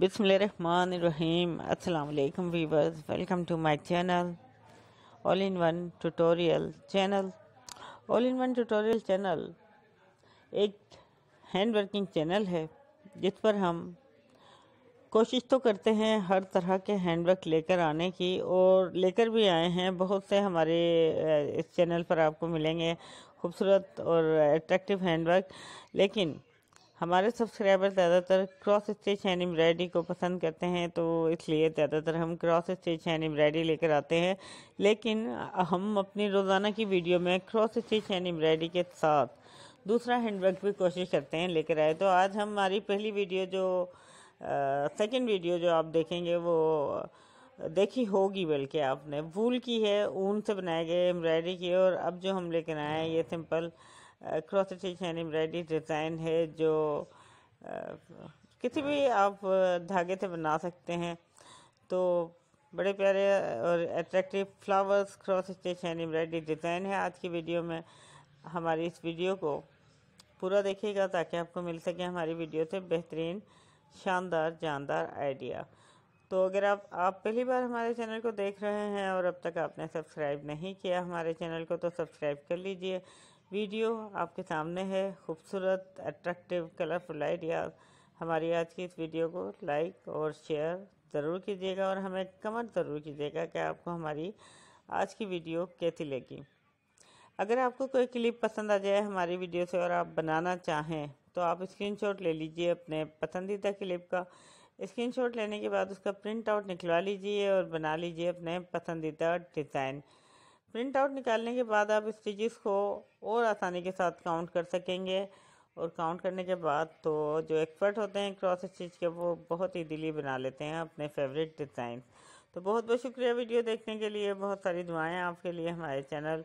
बिसमीम अल्लाम viewers welcome to my channel all in one tutorial channel all in one tutorial channel एक hand working channel है जिस पर हम कोशिश तो करते हैं हर तरह के हैंड वर्क लेकर आने की और लेकर भी आए हैं बहुत से हमारे इस चैनल पर आपको मिलेंगे खूबसूरत और अट्रैक्टिव हैंड वर्क लेकिन हमारे सब्सक्राइबर ज़्यादातर क्रॉस स्टिच एंड एम्ब्रायडरी को पसंद करते हैं तो इसलिए ज़्यादातर हम क्रॉस स्टिच एंड एम्ब्रायडरी लेकर आते हैं लेकिन हम अपनी रोज़ाना की वीडियो में क्रॉस स्टिच एंड एम्ब्रायडरी के साथ दूसरा हैंडवर्क भी कोशिश करते हैं लेकर आए तो आज हमारी पहली वीडियो जो सेकेंड वीडियो जो आप देखेंगे वो देखी होगी बल्कि आपने वूल की है ऊन से बनाए गए एम्ब्रायडरी की और अब जो हम लेकर आए हैं ये simple cross and embroidery design है जो किसी भी आप धागे से बना सकते हैं तो बड़े प्यारे और attractive flowers cross stitch and embroidery design है आज की वीडियो में हमारी इस वीडियो को पूरा देखिएगा ताकि आपको मिल सके हमारी वीडियो से बेहतरीन शानदार जानदार आइडिया तो अगर आप आप पहली बार हमारे चैनल को देख रहे हैं और अब तक आपने सब्सक्राइब नहीं किया हमारे चैनल को तो सब्सक्राइब कर लीजिए वीडियो आपके सामने है खूबसूरत अट्रैक्टिव कलरफुल आइडिया हमारी आज की इस वीडियो को लाइक और शेयर ज़रूर कीजिएगा और हमें कमेंट ज़रूर कीजिएगा कि आपको हमारी आज की वीडियो कैसी लगी अगर आपको कोई क्लिप पसंद आ जाए हमारी वीडियो से और आप बनाना चाहें तो आप स्क्रीनशॉट ले लीजिए अपने पसंदीदा क्लिप का स्क्रीनशॉट लेने के बाद उसका प्रिंट आउट निकलवा लीजिए और बना लीजिए अपने पसंदीदा डिज़ाइन प्रिंट आउट निकालने के बाद आप स्टिचेस को और आसानी के साथ काउंट कर सकेंगे और काउंट करने के बाद तो जो एक्सपर्ट होते हैं क्रॉस स्टिच के वो बहुत ईजीली बना लेते हैं अपने फेवरेट डिज़ाइन तो बहुत बहुत शुक्रिया वीडियो देखने के लिए बहुत सारी दुआएं आपके लिए हमारे channel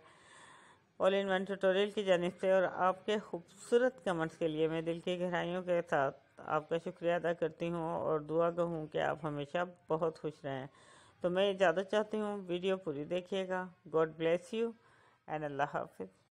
all in one tutorial की जानब से और आपके खूबसूरत कमेंट्स के लिए मैं दिल की गहराइयों के साथ आपका शुक्रिया अदा करती हूँ और दुआ कहूँ कि आप हमेशा बहुत खुश रहें तो मैं इजाज़त चाहती हूँ वीडियो पूरी देखिएगा गॉड ब्लेस यू एंड अल्लाह हाफिज़